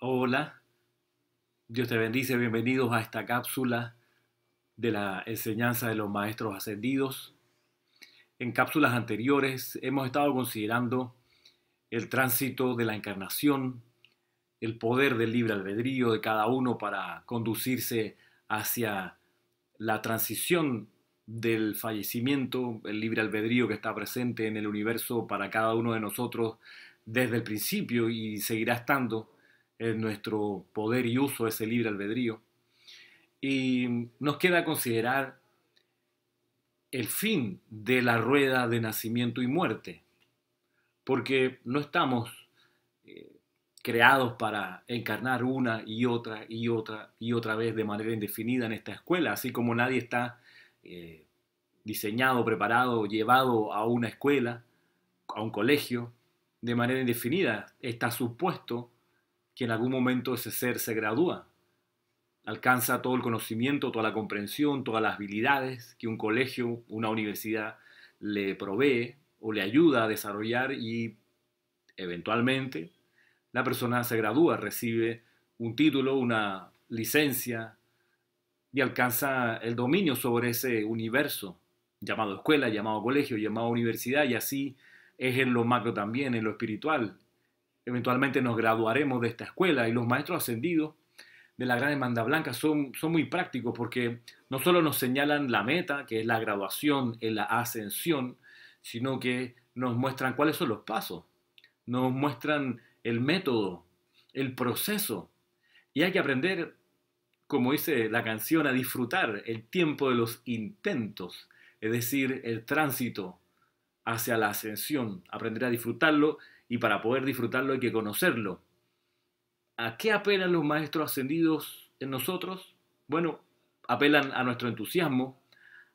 Hola, Dios te bendice, bienvenidos a esta cápsula de la enseñanza de los maestros ascendidos. En cápsulas anteriores hemos estado considerando el tránsito de la encarnación, el poder del libre albedrío de cada uno para conducirse hacia la transición del fallecimiento, el libre albedrío que está presente en el universo para cada uno de nosotros desde el principio y seguirá estando en nuestro poder y uso de ese libre albedrío. Y nos queda considerar el fin de la rueda de nacimiento y muerte, porque no estamos eh, creados para encarnar una y otra y otra y otra vez de manera indefinida en esta escuela, así como nadie está eh, diseñado, preparado, llevado a una escuela, a un colegio, de manera indefinida. Está supuesto que en algún momento ese ser se gradúa, alcanza todo el conocimiento, toda la comprensión, todas las habilidades que un colegio, una universidad le provee o le ayuda a desarrollar y eventualmente la persona se gradúa, recibe un título, una licencia y alcanza el dominio sobre ese universo llamado escuela, llamado colegio, llamado universidad y así es en lo macro también, en lo espiritual, eventualmente nos graduaremos de esta escuela y los maestros ascendidos de la Gran Hermandad Blanca son, son muy prácticos porque no solo nos señalan la meta, que es la graduación, en la ascensión, sino que nos muestran cuáles son los pasos, nos muestran el método, el proceso. Y hay que aprender, como dice la canción, a disfrutar el tiempo de los intentos, es decir, el tránsito hacia la ascensión, aprender a disfrutarlo y para poder disfrutarlo hay que conocerlo. ¿A qué apelan los maestros ascendidos en nosotros? Bueno, apelan a nuestro entusiasmo,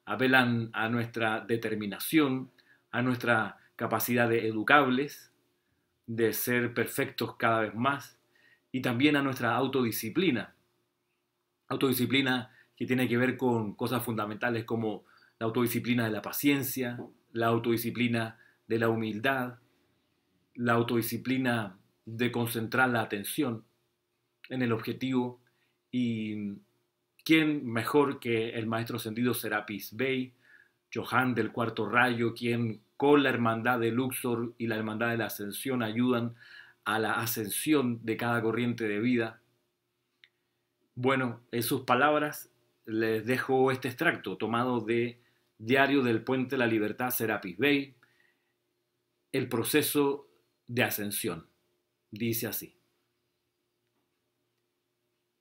apelan a nuestra determinación, a nuestra capacidad de educables, de ser perfectos cada vez más y también a nuestra autodisciplina. Autodisciplina que tiene que ver con cosas fundamentales como la autodisciplina de la paciencia, la autodisciplina de la humildad, la autodisciplina de concentrar la atención en el objetivo y quién mejor que el maestro ascendido Serapis Bey, Johan del Cuarto Rayo, quien con la Hermandad de Luxor y la Hermandad de la Ascensión ayudan a la ascensión de cada corriente de vida. Bueno, en sus palabras les dejo este extracto tomado de Diario del Puente de la Libertad Serapis Bey, el proceso de ascensión. Dice así.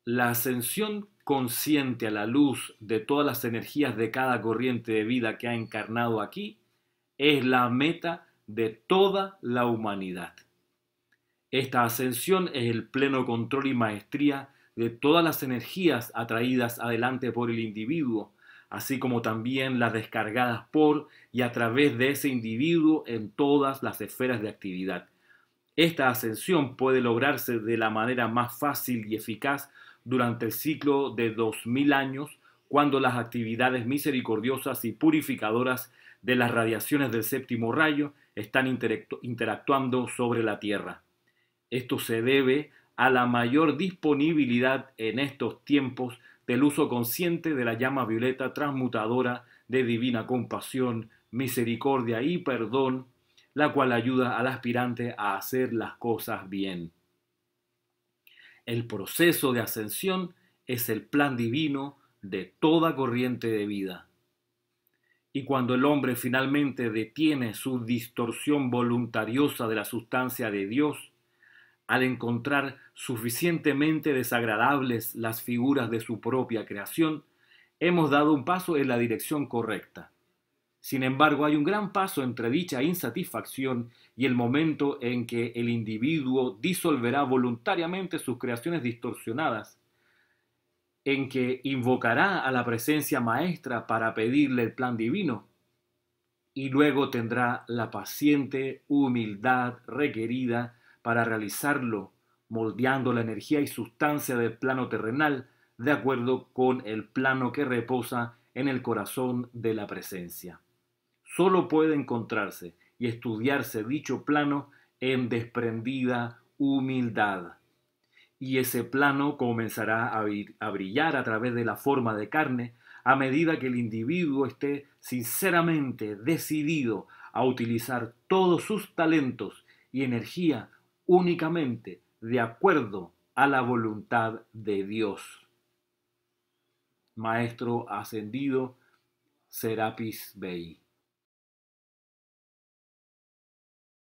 La ascensión consciente a la luz de todas las energías de cada corriente de vida que ha encarnado aquí es la meta de toda la humanidad. Esta ascensión es el pleno control y maestría de todas las energías atraídas adelante por el individuo, así como también las descargadas por y a través de ese individuo en todas las esferas de actividad. Esta ascensión puede lograrse de la manera más fácil y eficaz durante el ciclo de 2000 años, cuando las actividades misericordiosas y purificadoras de las radiaciones del séptimo rayo están interactuando sobre la Tierra. Esto se debe a la mayor disponibilidad en estos tiempos del uso consciente de la llama violeta transmutadora de divina compasión, misericordia y perdón la cual ayuda al aspirante a hacer las cosas bien. El proceso de ascensión es el plan divino de toda corriente de vida. Y cuando el hombre finalmente detiene su distorsión voluntariosa de la sustancia de Dios, al encontrar suficientemente desagradables las figuras de su propia creación, hemos dado un paso en la dirección correcta. Sin embargo, hay un gran paso entre dicha insatisfacción y el momento en que el individuo disolverá voluntariamente sus creaciones distorsionadas, en que invocará a la presencia maestra para pedirle el plan divino, y luego tendrá la paciente humildad requerida para realizarlo, moldeando la energía y sustancia del plano terrenal de acuerdo con el plano que reposa en el corazón de la presencia sólo puede encontrarse y estudiarse dicho plano en desprendida humildad. Y ese plano comenzará a brillar a través de la forma de carne a medida que el individuo esté sinceramente decidido a utilizar todos sus talentos y energía únicamente de acuerdo a la voluntad de Dios. Maestro ascendido Serapis Bey.